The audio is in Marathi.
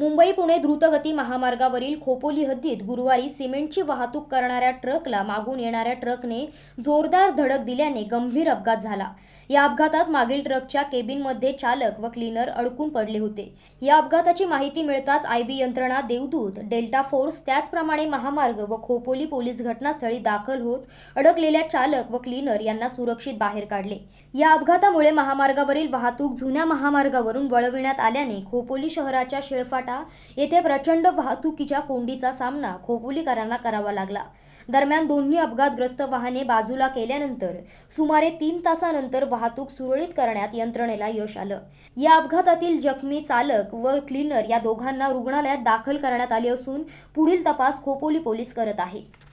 मुंबई पुणे द्रुतगती महामार्गावरील खोपोली हद्दीत गुरुवारी सिमेंटची वाहतूक करणाऱ्या ट्रकला मागून येणाऱ्या ट्रकने जोरदार धडक दिल्याने गंभीर अपघात झाला या अपघातात मागील ट्रकच्या केबिनमध्ये चालक व क्लीनर अडकून पडले होते या अपघाताची माहिती मिळताच आय यंत्रणा देवदूत डेल्टा फोर्स त्याचप्रमाणे महामार्ग व खोपोली पोलीस घटनास्थळी दाखल होत अडकलेल्या चालक व क्लीनर यांना सुरक्षित बाहेर काढले या अपघातामुळे महामार्गावरील वाहतूक जुन्या महामार्गावरून वळविण्यात आल्याने खोपोली शहराच्या शेळफाट फाटा येथे प्रचंड वाहतुकीच्या कोंडीचा सामना खोपोलीकरांना करावा लागला दरम्यान दोन्ही अपघातग्रस्त वाहने बाजूला केल्यानंतर सुमारे तीन तासानंतर वाहतूक सुरळीत करण्यात यंत्रणेला यश आलं या अपघातातील जखमी चालक व क्लीनर या दोघांना रुग्णालयात दाखल करण्यात आले असून पुढील तपास खोपोली पोलीस करत आहेत